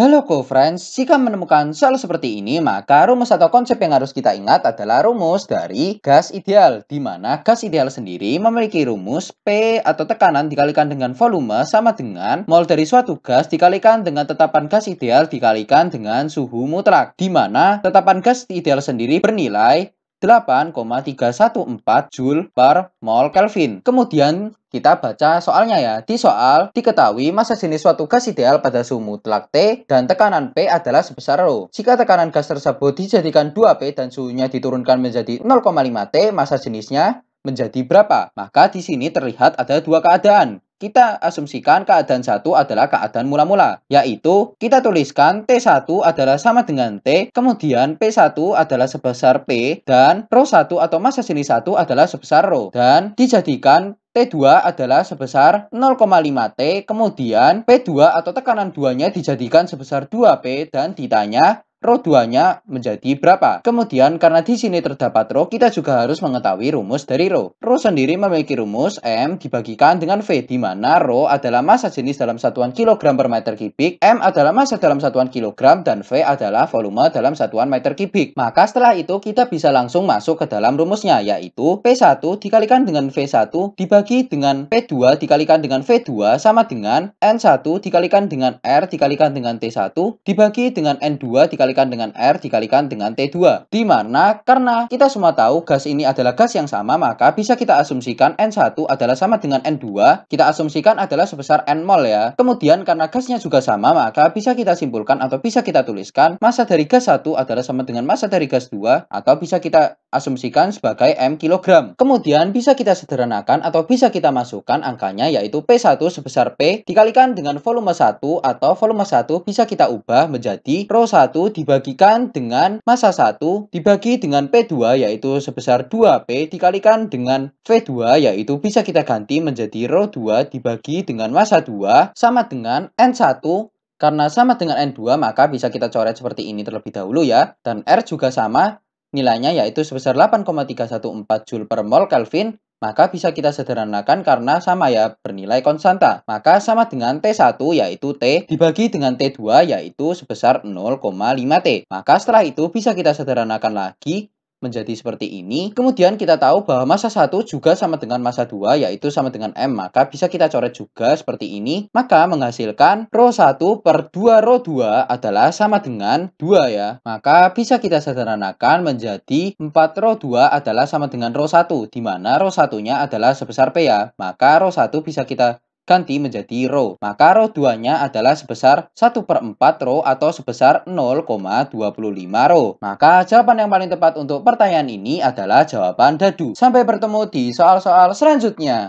Halo co-friends, jika menemukan soal seperti ini, maka rumus atau konsep yang harus kita ingat adalah rumus dari gas ideal, di mana gas ideal sendiri memiliki rumus P atau tekanan dikalikan dengan volume sama dengan mol dari suatu gas dikalikan dengan tetapan gas ideal dikalikan dengan suhu mutlak, di mana tetapan gas ideal sendiri bernilai 8,314 Joule per mol Kelvin. Kemudian kita baca soalnya ya. Di soal, diketahui massa jenis suatu gas ideal pada suhu mutlak T dan tekanan P adalah sebesar Rho. Jika tekanan gas tersebut dijadikan 2P dan suhunya diturunkan menjadi 0,5T, massa jenisnya menjadi berapa? Maka di sini terlihat ada dua keadaan kita asumsikan keadaan satu adalah keadaan mula-mula, yaitu kita tuliskan T1 adalah sama dengan T, kemudian P1 adalah sebesar P, dan Rho 1 atau masa sini 1 adalah sebesar Rho, dan dijadikan T2 adalah sebesar 0,5T, kemudian P2 atau tekanan 2-nya dijadikan sebesar 2P, dan ditanya roh duanya menjadi berapa. Kemudian karena di sini terdapat roh, kita juga harus mengetahui rumus dari roh. Roh sendiri memiliki rumus M dibagikan dengan V, di mana roh adalah massa jenis dalam satuan kilogram per meter kubik, M adalah massa dalam satuan kilogram, dan V adalah volume dalam satuan meter kubik. Maka setelah itu kita bisa langsung masuk ke dalam rumusnya, yaitu P1 dikalikan dengan V1 dibagi dengan P2 dikalikan dengan V2 sama dengan N1 dikalikan dengan R dikalikan dengan T1 dibagi dengan N2 dikalikan dikalikan dengan R dikalikan dengan T2. Dimana karena kita semua tahu gas ini adalah gas yang sama, maka bisa kita asumsikan N1 adalah sama dengan N2, kita asumsikan adalah sebesar N mol ya. Kemudian karena gasnya juga sama, maka bisa kita simpulkan atau bisa kita tuliskan massa dari gas 1 adalah sama dengan massa dari gas 2 atau bisa kita asumsikan sebagai M kilogram. Kemudian bisa kita sederhanakan atau bisa kita masukkan angkanya yaitu P1 sebesar P dikalikan dengan volume 1 atau volume 1 bisa kita ubah menjadi Rho 1 di dibagikan dengan masa 1 dibagi dengan P2 yaitu sebesar 2P dikalikan dengan V2 yaitu bisa kita ganti menjadi rho 2 dibagi dengan massa 2 sama dengan N1 karena sama dengan N2 maka bisa kita coret seperti ini terlebih dahulu ya dan R juga sama nilainya yaitu sebesar 8,314 Joule per mol Kelvin maka bisa kita sederhanakan karena sama ya nilai konstanta, maka sama dengan T1 yaitu T dibagi dengan T2 yaitu sebesar 0,5T. Maka setelah itu bisa kita sederhanakan lagi menjadi seperti ini. Kemudian kita tahu bahwa masa 1 juga sama dengan masa 2 yaitu sama dengan M. Maka bisa kita coret juga seperti ini. Maka menghasilkan Rho 1 per 2 Rho 2 adalah sama dengan 2 ya. Maka bisa kita sederhanakan menjadi 4 Rho 2 adalah sama dengan Rho 1. Di mana Rho 1 nya adalah sebesar P ya. Maka Rho 1 bisa kita ganti menjadi rho. Maka rho 2-nya adalah sebesar 1 per 4 rho atau sebesar 0,25 rho. Maka jawaban yang paling tepat untuk pertanyaan ini adalah jawaban dadu. Sampai bertemu di soal-soal selanjutnya.